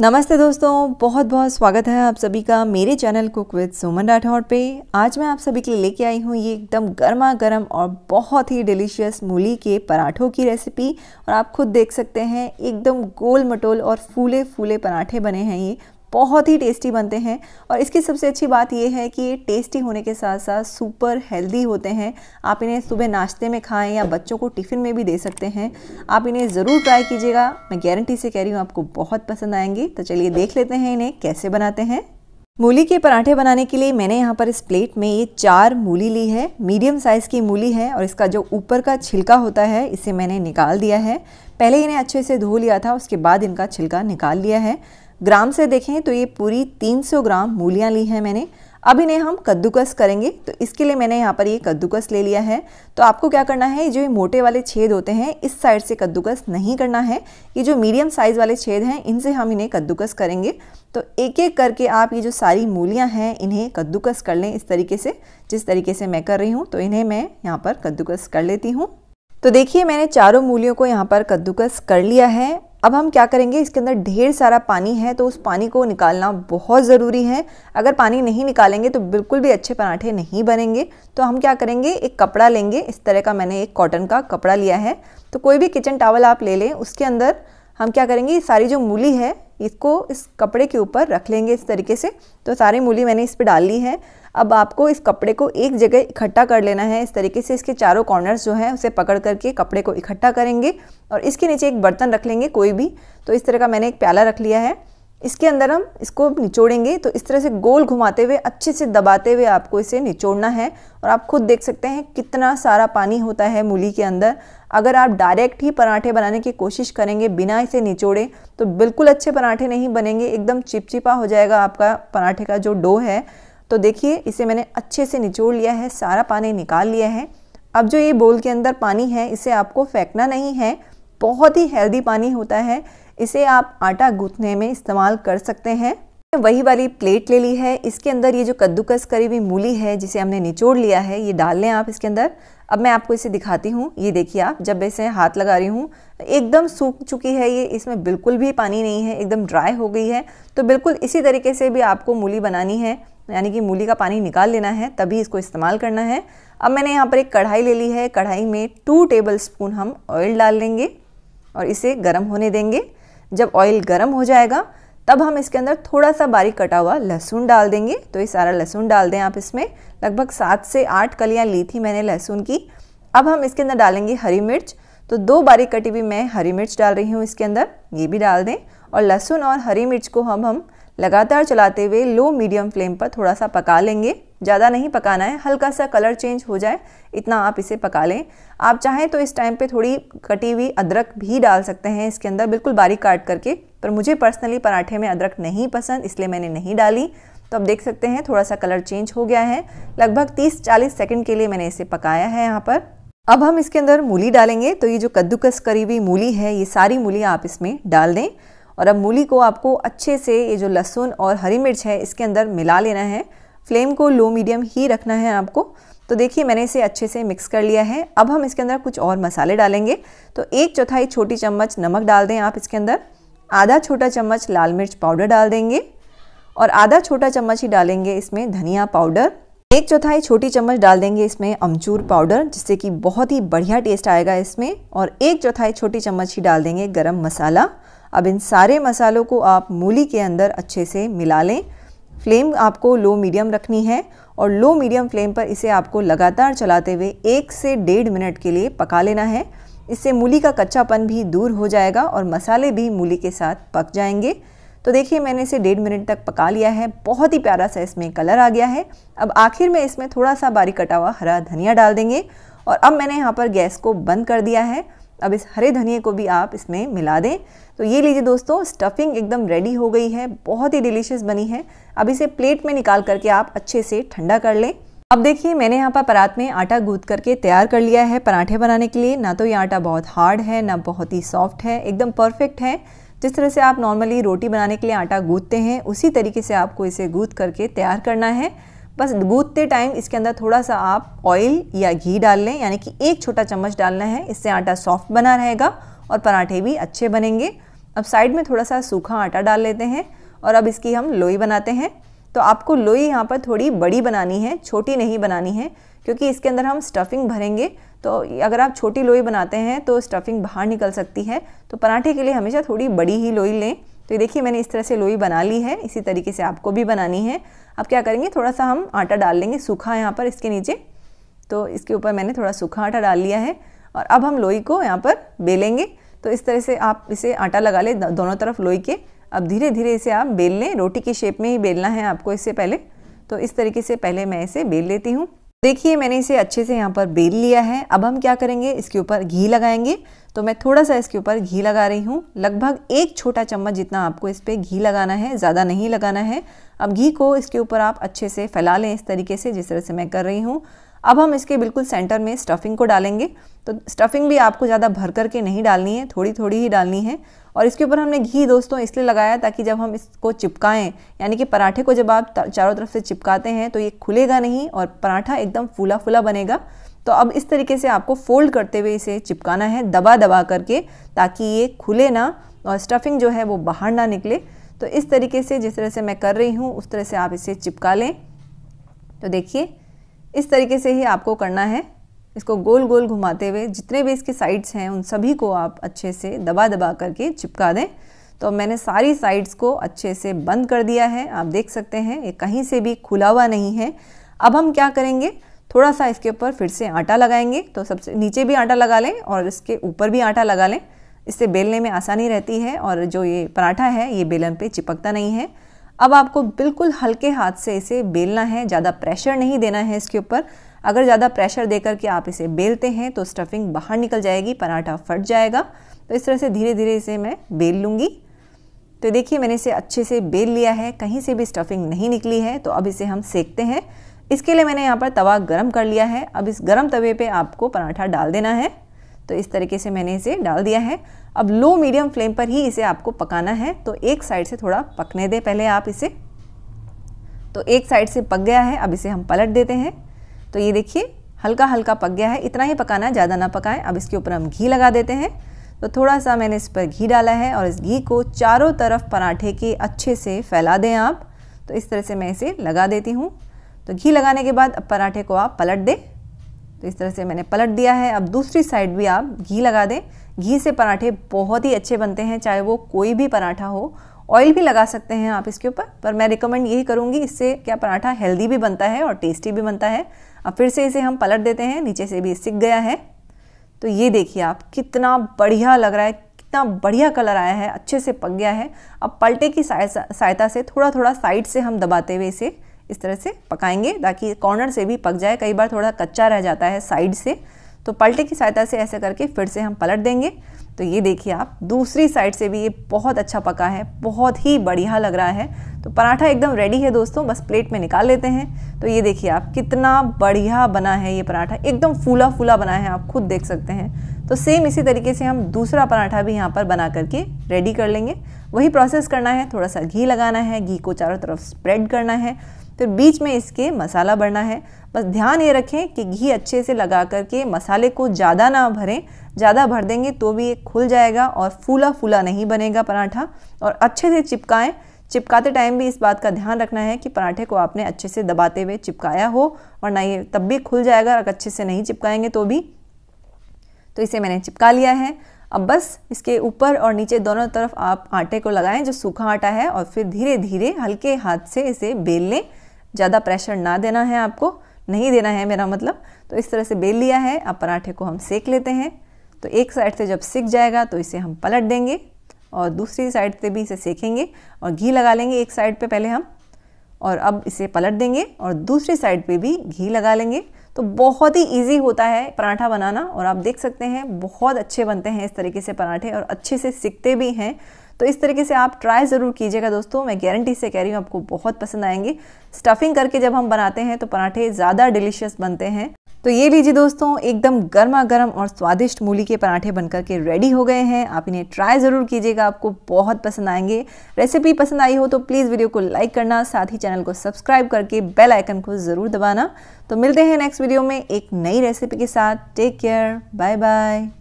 नमस्ते दोस्तों बहुत बहुत स्वागत है आप सभी का मेरे channel cook with Suman Rathore पे आज मैं आप सभी के लिए लेके आई हूँ ये एकदम गर्मा गर्म और बहुत ही डिलीशियस मूली के पराठों की रेसिपी और आप खुद देख सकते हैं एकदम गोल मटोल और फूले फूले पराठे बने हैं ये बहुत ही टेस्टी बनते हैं और इसकी सबसे अच्छी बात यह है कि ये टेस्टी होने के साथ साथ सुपर हेल्दी होते हैं आप इन्हें सुबह नाश्ते में खाएं या बच्चों को टिफ़िन में भी दे सकते हैं आप इन्हें ज़रूर ट्राई कीजिएगा मैं गारंटी से कह रही हूँ आपको बहुत पसंद आएंगे तो चलिए देख लेते हैं इन्हें कैसे बनाते हैं मूली के पराठे बनाने के लिए मैंने यहाँ पर इस प्लेट में ये चार मूली ली है मीडियम साइज़ की मूली है और इसका जो ऊपर का छिलका होता है इसे मैंने निकाल दिया है पहले इन्हें अच्छे से धो लिया था उसके बाद इनका छिलका निकाल लिया है ग्राम से देखें तो ये पूरी 300 ग्राम मूलियाँ ली हैं मैंने अब इन्हें हम कद्दूकस करेंगे तो इसके लिए मैंने यहाँ पर ये कद्दूकस ले लिया है तो आपको क्या करना है जो ये मोटे वाले छेद होते हैं इस साइड से कद्दूकस नहीं करना है ये जो मीडियम साइज़ वाले छेद हैं इनसे हम इन्हें कद्दूकस करेंगे तो एक एक करके आप ये जो सारी मूलियाँ हैं इन्हें कद्दूकस कर लें इस तरीके से जिस तरीके से मैं कर रही हूँ तो इन्हें मैं यहाँ पर कद्दूकस कर लेती हूँ तो देखिए मैंने चारों मूलियों को यहाँ पर कद्दूकस कर लिया है अब हम क्या करेंगे इसके अंदर ढेर सारा पानी है तो उस पानी को निकालना बहुत ज़रूरी है अगर पानी नहीं निकालेंगे तो बिल्कुल भी अच्छे पराठे नहीं बनेंगे तो हम क्या करेंगे एक कपड़ा लेंगे इस तरह का मैंने एक कॉटन का कपड़ा लिया है तो कोई भी किचन टावल आप ले लें उसके अंदर हम क्या करेंगे सारी जो मूली है इसको इस कपड़े के ऊपर रख लेंगे इस तरीके से तो सारी मूली मैंने इस पर डाल ली है अब आपको इस कपड़े को एक जगह इकट्ठा कर लेना है इस तरीके से इसके चारों कॉर्नर्स जो हैं उसे पकड़ करके कपड़े को इकट्ठा करेंगे और इसके नीचे एक बर्तन रख लेंगे कोई भी तो इस तरह का मैंने एक प्याला रख लिया है इसके अंदर हम इसको निचोड़ेंगे तो इस तरह से गोल घुमाते हुए अच्छे से दबाते हुए आपको इसे निचोड़ना है और आप खुद देख सकते हैं कितना सारा पानी होता है मूली के अंदर अगर आप डायरेक्ट ही पराठे बनाने की कोशिश करेंगे बिना इसे निचोड़े तो बिल्कुल अच्छे पराठे नहीं बनेंगे एकदम चिपचिपा हो जाएगा आपका पराठे का जो डो है तो देखिए इसे मैंने अच्छे से निचोड़ लिया है सारा पानी निकाल लिया है अब जो ये बोल के अंदर पानी है इसे आपको फेंकना नहीं है बहुत ही हेल्दी पानी होता है इसे आप आटा गूंथने में इस्तेमाल कर सकते हैं वही वाली प्लेट ले ली है इसके अंदर ये जो कद्दूकस करी हुई मूली है जिसे हमने निचोड़ लिया है ये डाल लें आप इसके अंदर अब मैं आपको इसे दिखाती हूँ ये देखिए आप जब इसे हाथ लगा रही हूँ एकदम सूख चुकी है ये इसमें बिल्कुल भी पानी नहीं है एकदम ड्राई हो गई है तो बिल्कुल इसी तरीके से भी आपको मूली बनानी है यानी कि मूली का पानी निकाल लेना है तभी इसको इस्तेमाल करना है अब मैंने यहाँ पर एक कढ़ाई ले ली है कढ़ाई में टू टेबल स्पून हम ऑयल डाल लेंगे और इसे गर्म होने देंगे जब ऑयल गर्म हो जाएगा तब हम इसके अंदर थोड़ा सा बारीक कटा हुआ लहसुन डाल देंगे तो ये सारा लहसुन डाल दें आप इसमें लगभग सात से आठ कलियाँ ली थी मैंने लहसुन की अब हम इसके अंदर डालेंगे हरी मिर्च तो दो बारीक कटी हुई मैं हरी मिर्च डाल रही हूँ इसके अंदर ये भी डाल दें और लहसुन और हरी मिर्च को हम हम लगातार चलाते हुए लो मीडियम फ्लेम पर थोड़ा सा पका लेंगे ज़्यादा नहीं पकाना है हल्का सा कलर चेंज हो जाए इतना आप इसे पका लें आप चाहें तो इस टाइम पे थोड़ी कटी हुई अदरक भी डाल सकते हैं इसके अंदर बिल्कुल बारीक काट करके पर मुझे पर्सनली पराठे में अदरक नहीं पसंद इसलिए मैंने नहीं डाली तो आप देख सकते हैं थोड़ा सा कलर चेंज हो गया है लगभग 30-40 सेकंड के लिए मैंने इसे पकाया है यहाँ पर अब हम इसके अंदर मूली डालेंगे तो ये जो कद्दूकस करी हुई मूली है ये सारी मूली आप इसमें डाल दें और अब मूली को आपको अच्छे से ये जो लहसुन और हरी मिर्च है इसके अंदर मिला लेना है फ्लेम को लो मीडियम ही रखना है आपको तो देखिए मैंने इसे अच्छे से मिक्स कर लिया है अब हम इसके अंदर कुछ और मसाले डालेंगे तो एक चौथाई छोटी चम्मच नमक डाल दें आप इसके अंदर आधा छोटा चम्मच लाल मिर्च पाउडर डाल देंगे और आधा छोटा चम्मच ही डालेंगे इसमें धनिया पाउडर एक चौथाई छोटी चम्मच डाल देंगे इसमें अमचूर पाउडर जिससे कि बहुत ही बढ़िया टेस्ट आएगा इसमें और एक चौथाई छोटी चम्मच ही डाल देंगे गरम मसाला अब इन सारे मसालों को आप मूली के अंदर अच्छे से मिला लें फ्लेम आपको लो मीडियम रखनी है और लो मीडियम फ्लेम पर इसे आपको लगातार चलाते हुए एक से डेढ़ मिनट के लिए पका लेना है इससे मूली का कच्चापन भी दूर हो जाएगा और मसाले भी मूली के साथ पक जाएंगे तो देखिए मैंने इसे डेढ़ मिनट तक पका लिया है बहुत ही प्यारा सा इसमें कलर आ गया है अब आखिर में इसमें थोड़ा सा बारीक कटा हुआ हरा धनिया डाल देंगे और अब मैंने यहाँ पर गैस को बंद कर दिया है अब इस हरे धनिए को भी आप इसमें मिला दें तो ये लीजिए दोस्तों स्टफिंग एकदम रेडी हो गई है बहुत ही डिलीशियस बनी है अब इसे प्लेट में निकाल करके आप अच्छे से ठंडा कर लें अब देखिए मैंने यहाँ पर परात में आटा गूंथ करके तैयार कर लिया है पराठे बनाने के लिए ना तो ये आटा बहुत हार्ड है ना बहुत ही सॉफ्ट है एकदम परफेक्ट है जिस तरह से आप नॉर्मली रोटी बनाने के लिए आटा गूंदते हैं उसी तरीके से आपको इसे गूद करके तैयार करना है बस गूंदते टाइम इसके अंदर थोड़ा सा आप ऑयल या घी डाल लें यानी कि एक छोटा चम्मच डालना है इससे आटा सॉफ्ट बना रहेगा और पराठे भी अच्छे बनेंगे अब साइड में थोड़ा सा सूखा आटा डाल लेते हैं और अब इसकी हम लोई बनाते हैं तो आपको लोई यहाँ पर थोड़ी बड़ी बनानी है छोटी नहीं बनानी है क्योंकि इसके अंदर हम स्टफ़िंग भरेंगे तो अगर आप छोटी लोई बनाते हैं तो स्टफ़िंग बाहर निकल सकती है तो पराठे के लिए हमेशा थोड़ी बड़ी ही लोई लें तो ये देखिए मैंने इस तरह से लोई बना ली है इसी तरीके से आपको भी बनानी है अब क्या करेंगे थोड़ा सा हम आटा डाल लेंगे सूखा यहाँ पर इसके नीचे तो इसके ऊपर मैंने थोड़ा सूखा आटा डाल लिया है और अब हम लोई को यहाँ पर बेलेंगे तो इस तरह से आप इसे आटा लगा लें दोनों तरफ लोई के अब धीरे धीरे इसे आप बेल लें रोटी की शेप में ही बेलना है आपको इससे पहले तो इस तरीके से पहले मैं इसे बेल लेती हूँ देखिए मैंने इसे अच्छे से यहाँ पर बेल लिया है अब हम क्या करेंगे इसके ऊपर घी लगाएंगे तो मैं थोड़ा सा इसके ऊपर घी लगा रही हूँ लगभग एक छोटा चम्मच जितना आपको इस पर घी लगाना है ज़्यादा नहीं लगाना है अब घी को इसके ऊपर आप अच्छे से फैला लें इस तरीके से जिस तरह से मैं कर रही हूँ अब हम इसके बिल्कुल सेंटर में स्टफिंग को डालेंगे तो स्टफिंग भी आपको ज़्यादा भर कर के नहीं डालनी है थोड़ी थोड़ी ही डालनी है और इसके ऊपर हमने घी दोस्तों इसलिए लगाया ताकि जब हम इसको चिपकाएं यानी कि पराठे को जब आप चारों तरफ से चिपकाते हैं तो ये खुलेगा नहीं और पराठा एकदम फूला फूला बनेगा तो अब इस तरीके से आपको फोल्ड करते हुए इसे चिपकाना है दबा दबा करके ताकि ये खुले ना और स्टफिंग जो है वो बाहर ना निकले तो इस तरीके से जिस तरह से मैं कर रही हूँ उस तरह से आप इसे चिपका लें तो देखिए इस तरीके से ही आपको करना है इसको गोल गोल घुमाते हुए जितने भी इसके साइड्स हैं उन सभी को आप अच्छे से दबा दबा करके चिपका दें तो मैंने सारी साइड्स को अच्छे से बंद कर दिया है आप देख सकते हैं ये कहीं से भी खुला हुआ नहीं है अब हम क्या करेंगे थोड़ा सा इसके ऊपर फिर से आटा लगाएंगे तो सबसे नीचे भी आटा लगा लें और इसके ऊपर भी आटा लगा लें इससे बेलने में आसानी रहती है और जो ये पराठा है ये बेलन पे चिपकता नहीं है अब आपको बिल्कुल हल्के हाथ से इसे बेलना है ज़्यादा प्रेशर नहीं देना है इसके ऊपर अगर ज़्यादा प्रेशर देकर के आप इसे बेलते हैं तो स्टफिंग बाहर निकल जाएगी पराठा फट जाएगा तो इस तरह से धीरे धीरे इसे मैं बेल लूँगी तो देखिए मैंने इसे अच्छे से बेल लिया है कहीं से भी स्टफिंग नहीं निकली है तो अब इसे हम सेकते हैं इसके लिए मैंने यहाँ पर तवा गरम कर लिया है अब इस गरम तवे पे आपको पराठा डाल देना है तो इस तरीके से मैंने इसे डाल दिया है अब लो मीडियम फ्लेम पर ही इसे आपको पकाना है तो एक साइड से थोड़ा पकने दें पहले आप इसे तो एक साइड से पक गया है अब इसे हम पलट देते हैं तो ये देखिए हल्का हल्का पक गया है इतना ही पकाना है ज़्यादा ना पकाएं अब इसके ऊपर हम घी लगा देते हैं तो थोड़ा सा मैंने इस पर घी डाला है और इस घी को चारों तरफ पराठे के अच्छे से फैला दें आप तो इस तरह से मैं इसे लगा देती हूँ तो घी लगाने के बाद अब पराठे को आप पलट दें तो इस तरह से मैंने पलट दिया है अब दूसरी साइड भी आप घी लगा दें घी से पराठे बहुत ही अच्छे बनते हैं चाहे वो कोई भी पराठा हो ऑयल भी लगा सकते हैं आप इसके ऊपर पर मैं रिकमेंड यही करूँगी इससे क्या पराठा हेल्दी भी बनता है और टेस्टी भी बनता है अब फिर से इसे हम पलट देते हैं नीचे से भी सिक गया है तो ये देखिए आप कितना बढ़िया लग रहा है कितना बढ़िया कलर आया है अच्छे से पक गया है अब पलटे की सहायता से थोड़ा थोड़ा साइड से हम दबाते हुए इसे इस तरह से पकाएंगे ताकि कॉर्नर से भी पक जाए कई बार थोड़ा कच्चा रह जाता है साइड से तो पलटे की सहायता से ऐसे करके फिर से हम पलट देंगे तो ये देखिए आप दूसरी साइड से भी ये बहुत अच्छा पका है बहुत ही बढ़िया लग रहा है तो पराठा एकदम रेडी है दोस्तों बस प्लेट में निकाल लेते हैं तो ये देखिए आप कितना बढ़िया बना है ये पराठा एकदम फूला फूला बना है आप खुद देख सकते हैं तो सेम इसी तरीके से हम दूसरा पराठा भी यहाँ पर बना करके रेडी कर लेंगे वही प्रोसेस करना है थोड़ा सा घी लगाना है घी को चारों तरफ स्प्रेड करना है फिर बीच में इसके मसाला भरना है बस ध्यान ये रखें कि घी अच्छे से लगा करके मसाले को ज़्यादा ना भरें ज़्यादा भर देंगे तो भी ये खुल जाएगा और फूला फूला नहीं बनेगा पराठा और अच्छे से चिपकाएं चिपकाते टाइम भी इस बात का ध्यान रखना है कि पराठे को आपने अच्छे से दबाते हुए चिपकाया हो वरना ये तब भी खुल जाएगा अगर अच्छे से नहीं चिपकाएंगे तो भी तो इसे मैंने चिपका लिया है अब बस इसके ऊपर और नीचे दोनों तरफ आप आटे को लगाएं जो सूखा आटा है और फिर धीरे धीरे हल्के हाथ से इसे बेल लें ज़्यादा प्रेशर ना देना है आपको नहीं देना है मेरा मतलब तो इस तरह से बेल लिया है अब पराठे को हम सेक लेते हैं तो एक साइड से जब सिक जाएगा तो इसे हम पलट देंगे और दूसरी साइड से भी इसे सेकेंगे और घी लगा लेंगे एक साइड पे पहले हम और अब इसे पलट देंगे और दूसरी साइड पे भी घी लगा लेंगे तो बहुत ही इजी होता है पराठा बनाना और आप देख सकते हैं बहुत अच्छे बनते हैं इस तरीके से पराठे और अच्छे से सीखते भी हैं तो इस तरीके से आप ट्राई ज़रूर कीजिएगा दोस्तों मैं गारंटी से कह रही हूँ आपको बहुत पसंद आएंगे स्टफिंग करके जब हम बनाते हैं तो पराठे ज़्यादा डिलीशियस बनते हैं तो ये लीजिए दोस्तों एकदम गर्मा गर्म और स्वादिष्ट मूली के पराठे बनकर के रेडी हो गए हैं आप इन्हें ट्राई ज़रूर कीजिएगा आपको बहुत पसंद आएंगे रेसिपी पसंद आई हो तो प्लीज़ वीडियो को लाइक करना साथ ही चैनल को सब्सक्राइब करके बेल आइकन को ज़रूर दबाना तो मिलते हैं नेक्स्ट वीडियो में एक नई रेसिपी के साथ टेक केयर बाय बाय